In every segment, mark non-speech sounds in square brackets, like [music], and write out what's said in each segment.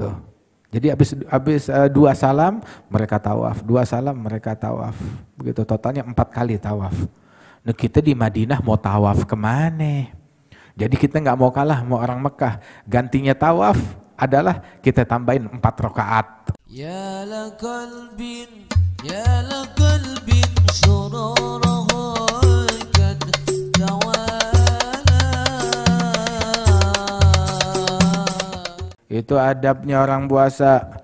Tuh. Gitu. Jadi habis habis uh, dua salam mereka tawaf, dua salam mereka tawaf. Begitu totalnya empat kali tawaf. Nah kita di Madinah mau tawaf kemana? Jadi kita nggak mau kalah mau orang Mekah. Gantinya tawaf adalah kita tambahin empat rakaat. Ya la kalbin, ya Itu adabnya orang puasa.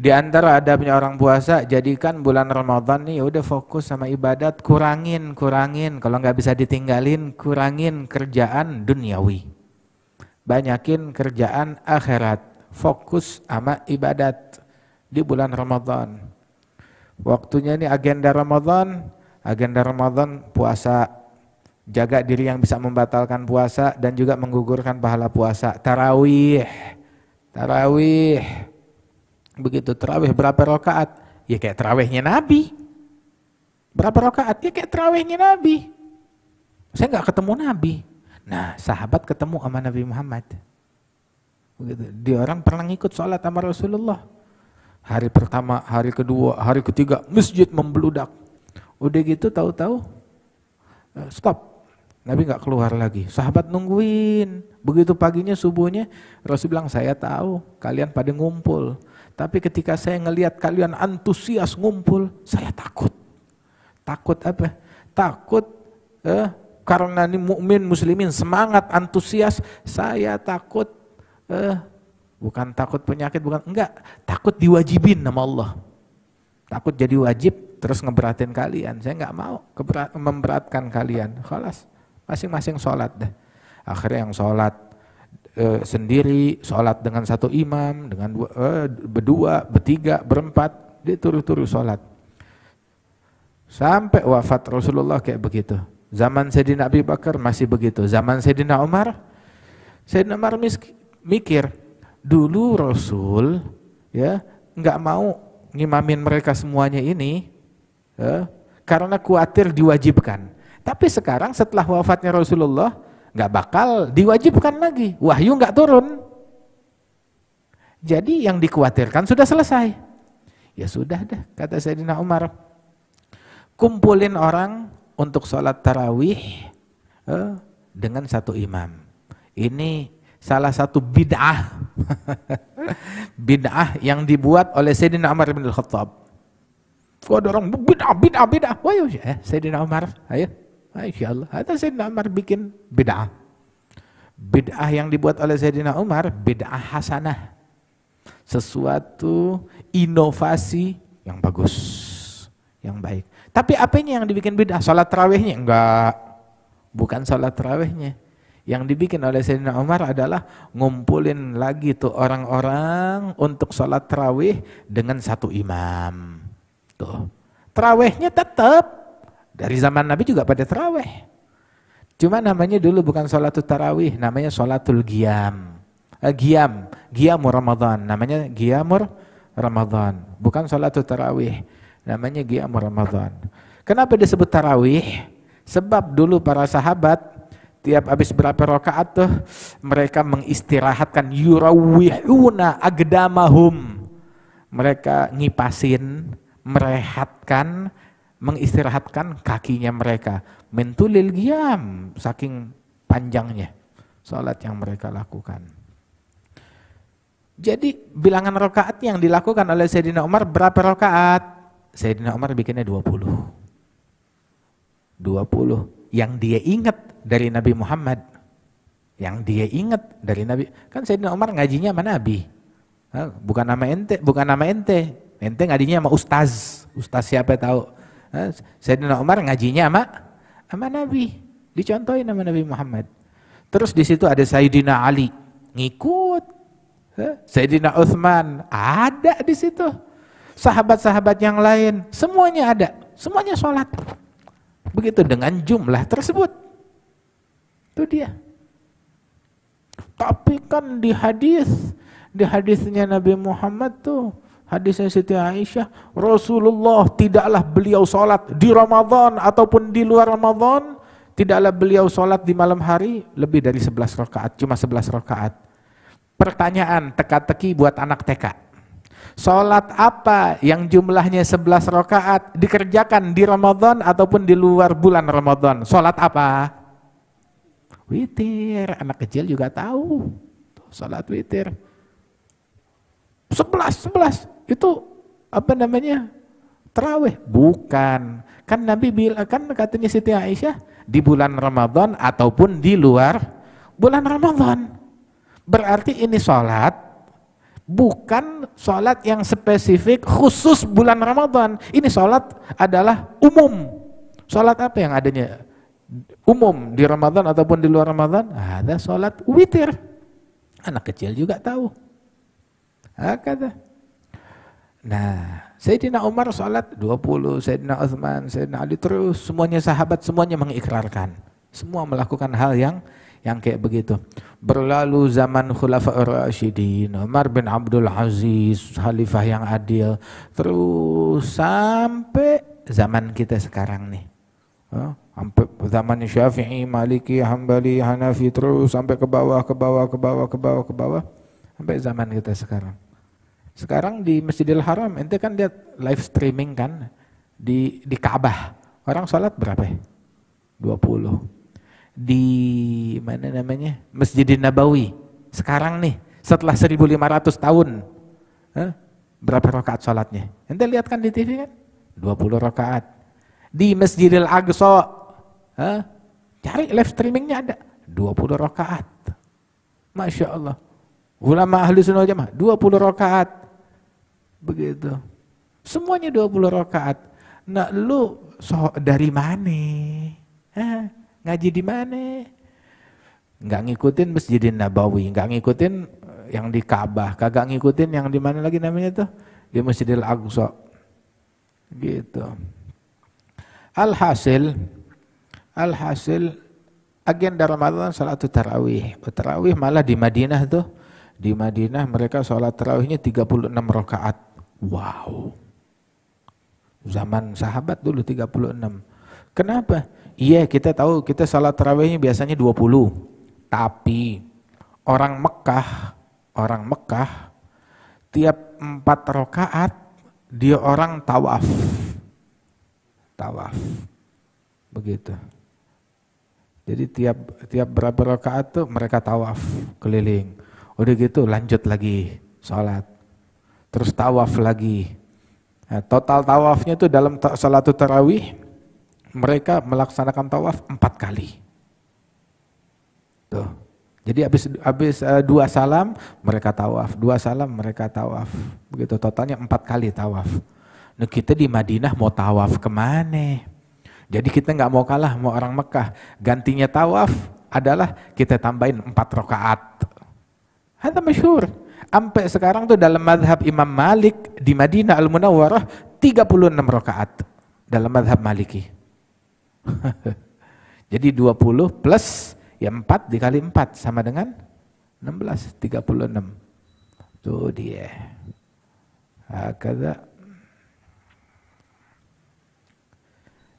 Di antara adabnya orang puasa, jadikan bulan Ramadan nih ya udah fokus sama ibadat, kurangin, kurangin. Kalau nggak bisa ditinggalin, kurangin kerjaan duniawi. Banyakin kerjaan akhirat. Fokus sama ibadat di bulan Ramadan. Waktunya ini agenda Ramadan, agenda Ramadan puasa jaga diri yang bisa membatalkan puasa dan juga menggugurkan pahala puasa. Tarawih Tarawih. Begitu tarawih berapa rakaat? Ya kayak tarawihnya Nabi. Berapa rakaat? Ya kayak tarawihnya Nabi. Saya nggak ketemu Nabi. Nah, sahabat ketemu sama Nabi Muhammad. Begitu. Dia orang pernah ngikut sholat sama Rasulullah. Hari pertama, hari kedua, hari ketiga, masjid membeludak. Udah gitu tahu-tahu eh, stop Nabi nggak keluar lagi. Sahabat nungguin. Begitu paginya subuhnya Rasul bilang saya tahu kalian pada ngumpul. Tapi ketika saya ngelihat kalian antusias ngumpul, saya takut. Takut apa? Takut eh, karena ini mukmin muslimin semangat antusias, saya takut eh, bukan takut penyakit bukan enggak, takut diwajibin nama Allah. Takut jadi wajib terus ngeberatin kalian. Saya nggak mau memberatkan kalian. Khalas masing-masing sholat dah. Akhirnya yang sholat e, sendiri, sholat dengan satu imam, dengan dua, e, berdua, bertiga, berempat, dia turut-turut sholat. Sampai wafat Rasulullah kayak begitu. Zaman Sayyidina Abi Bakar masih begitu. Zaman Sayyidina Umar, Sayyidina Umar mikir, dulu Rasul ya nggak mau ngimamin mereka semuanya ini ya, karena khawatir diwajibkan. Tapi sekarang setelah wafatnya Rasulullah, nggak bakal diwajibkan lagi. Wahyu nggak turun. Jadi yang dikhawatirkan sudah selesai. Ya sudah dah, kata Sayyidina Umar. Kumpulin orang untuk sholat tarawih eh, dengan satu imam. Ini salah satu bid'ah. [laughs] bid'ah yang dibuat oleh Sayyidina Umar bin Al-Khattab. Kau ada orang bid'ah, bid'ah, bid'ah. Wah, Syekh iya, Sayyidina Umar, ayo. Masya ah, Allah. Ada Sayyidina Umar bikin bid'ah. Bid'ah yang dibuat oleh Sayyidina Umar, bid'ah hasanah. Sesuatu inovasi yang bagus, yang baik. Tapi apanya yang dibikin bid'ah? Salat terawihnya? Enggak. Bukan salat terawihnya. Yang dibikin oleh Sayyidina Umar adalah ngumpulin lagi tuh orang-orang untuk sholat terawih dengan satu imam. Tuh. Terawihnya tetap dari zaman Nabi juga pada terawih. Cuma namanya dulu bukan sholatul tarawih, namanya sholatul giam. Eh, giam, giamur Ramadan. Namanya giamur Ramadan. Bukan sholatul tarawih, namanya giamur Ramadan. Kenapa disebut tarawih? Sebab dulu para sahabat tiap habis berapa rakaat tuh mereka mengistirahatkan yurawihuna agdamahum mereka ngipasin merehatkan mengistirahatkan kakinya mereka. Mentulil giam saking panjangnya salat yang mereka lakukan. Jadi bilangan rakaat yang dilakukan oleh Sayyidina Umar berapa rakaat? Sayyidina Umar bikinnya 20. 20 yang dia ingat dari Nabi Muhammad. Yang dia ingat dari Nabi. Kan Sayyidina Umar ngajinya sama Nabi. Bukan nama ente, bukan nama ente. Ente ngajinya sama ustaz. Ustaz siapa tahu? Sayyidina Umar ngajinya sama sama Nabi, dicontohin sama Nabi Muhammad. Terus di situ ada Sayyidina Ali, ngikut. Sayyidina Uthman, ada di situ. Sahabat-sahabat yang lain, semuanya ada. Semuanya sholat. Begitu dengan jumlah tersebut. Itu dia. Tapi kan di hadis, di hadisnya Nabi Muhammad tuh Hadisnya Siti Aisyah, Rasulullah tidaklah beliau sholat di Ramadan ataupun di luar Ramadan, tidaklah beliau sholat di malam hari lebih dari 11 rakaat, cuma 11 rakaat. Pertanyaan teka-teki buat anak TK. Sholat apa yang jumlahnya 11 rakaat dikerjakan di Ramadan ataupun di luar bulan Ramadan? Sholat apa? Witir, anak kecil juga tahu. Sholat witir. 11, 11 itu apa namanya terawih bukan kan Nabi bilang kan katanya Siti Aisyah di bulan Ramadan ataupun di luar bulan Ramadan berarti ini sholat bukan sholat yang spesifik khusus bulan Ramadan ini sholat adalah umum sholat apa yang adanya umum di Ramadan ataupun di luar Ramadan ada sholat witir anak kecil juga tahu kata Nah, Sayyidina Umar sholat 20, Sayyidina Uthman, Sayyidina Ali terus semuanya sahabat semuanya mengikrarkan. Semua melakukan hal yang yang kayak begitu. Berlalu zaman Khulafaur Rasyidin, Umar bin Abdul Aziz, Khalifah yang adil, terus sampai zaman kita sekarang nih. sampai zaman Syafi'i, Maliki, Hambali, Hanafi terus sampai ke bawah, ke bawah, ke bawah, ke bawah, ke bawah, sampai zaman kita sekarang. Sekarang di Masjidil Haram, ente kan lihat live streaming kan di di Ka'bah. Orang sholat berapa ya? 20. Di mana namanya? Masjidin Nabawi. Sekarang nih, setelah 1500 tahun. Eh, berapa rakaat sholatnya? Ente lihat kan di TV kan? 20 rakaat. Di Masjidil Aqsa, eh, cari live streamingnya ada. 20 rakaat. Masya Allah. Ulama ahli sunnah jamaah 20 rakaat. Begitu. Semuanya 20 rakaat. Nah, lu so, dari mana? Ngaji di mana? Nggak ngikutin Masjidin Nabawi, nggak ngikutin eh, yang di Ka'bah, kagak ngikutin yang di mana lagi namanya tuh? Di Masjidil Aqsa. Gitu. Alhasil, alhasil agenda Ramadan salat tarawih. Tarawih malah di Madinah tuh. Di Madinah mereka sholat tarawihnya 36 rakaat. Wow. Zaman sahabat dulu 36. Kenapa? Iya kita tahu kita salat tarawihnya biasanya 20. Tapi orang Mekah, orang Mekah tiap empat rakaat dia orang tawaf. Tawaf. Begitu. Jadi tiap tiap berapa rakaat tuh mereka tawaf keliling. Udah gitu lanjut lagi salat terus tawaf lagi. Nah, total tawafnya itu dalam salat tarawih mereka melaksanakan tawaf empat kali. Tuh. Jadi habis habis eh, dua salam mereka tawaf, dua salam mereka tawaf. Begitu totalnya empat kali tawaf. Nah, kita di Madinah mau tawaf kemana? Jadi kita nggak mau kalah mau orang Mekah. Gantinya tawaf adalah kita tambahin empat rakaat. Hanya masyur. Sampai sekarang tuh dalam madhab Imam Malik di Madinah Al-Munawwarah 36 rakaat dalam madhab Maliki. [laughs] Jadi 20 plus ya 4 dikali 4 sama dengan 16, 36. Tuh dia. Hakadha.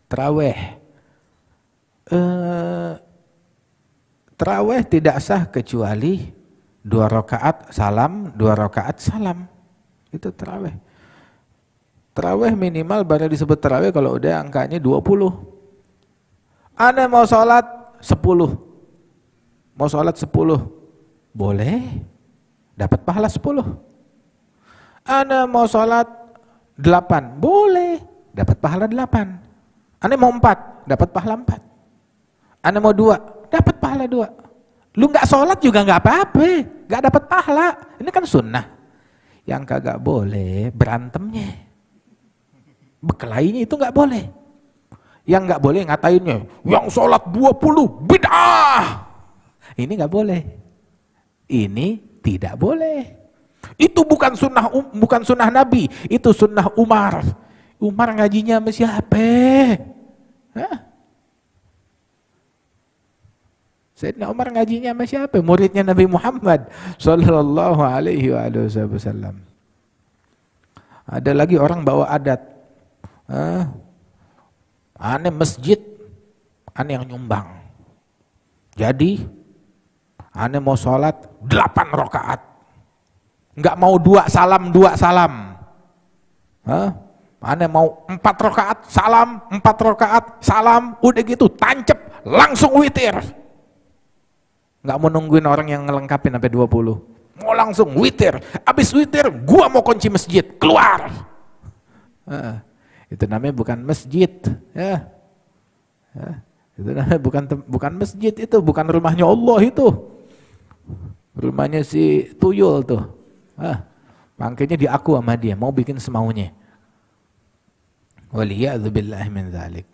Traweh. Uh, traweh tidak sah kecuali dua rakaat salam, dua rakaat salam. Itu terawih. Terawih minimal baru disebut terawih kalau udah angkanya 20. Anda mau sholat 10. Mau sholat 10. Boleh. Dapat pahala 10. Anda mau sholat 8. Boleh. Dapat pahala 8. Anda mau 4. Dapat pahala 4. Anda mau 2. Dapat pahala 2. Lu nggak sholat juga nggak apa-apa, nggak dapat pahala. Ini kan sunnah. Yang kagak boleh berantemnya, bekelainya itu nggak boleh. Yang nggak boleh ngatainnya, yang sholat 20 bid'ah. Ini nggak boleh. Ini tidak boleh. Itu bukan sunnah um-, bukan sunnah Nabi, itu sunnah Umar. Umar ngajinya sama siapa? Sayyidina Umar ngajinya sama siapa? Muridnya Nabi Muhammad sallallahu alaihi wasallam. Ada lagi orang bawa adat. Aneh masjid, aneh yang nyumbang. Jadi, aneh mau sholat delapan rokaat. Enggak mau dua salam, dua salam. Hah? Aneh mau empat rokaat, salam, empat rokaat, salam, udah gitu tancep, langsung witir. Gak mau nungguin orang yang ngelengkapin sampai 20. Mau langsung witir. Habis witir, gua mau kunci masjid. Keluar. itu namanya bukan masjid. Ya. Uh, itu namanya bukan bukan masjid itu, bukan rumahnya Allah itu. Rumahnya si tuyul tuh. Uh, di diaku sama dia, mau bikin semaunya. Waliyadzubillahi min dzalik.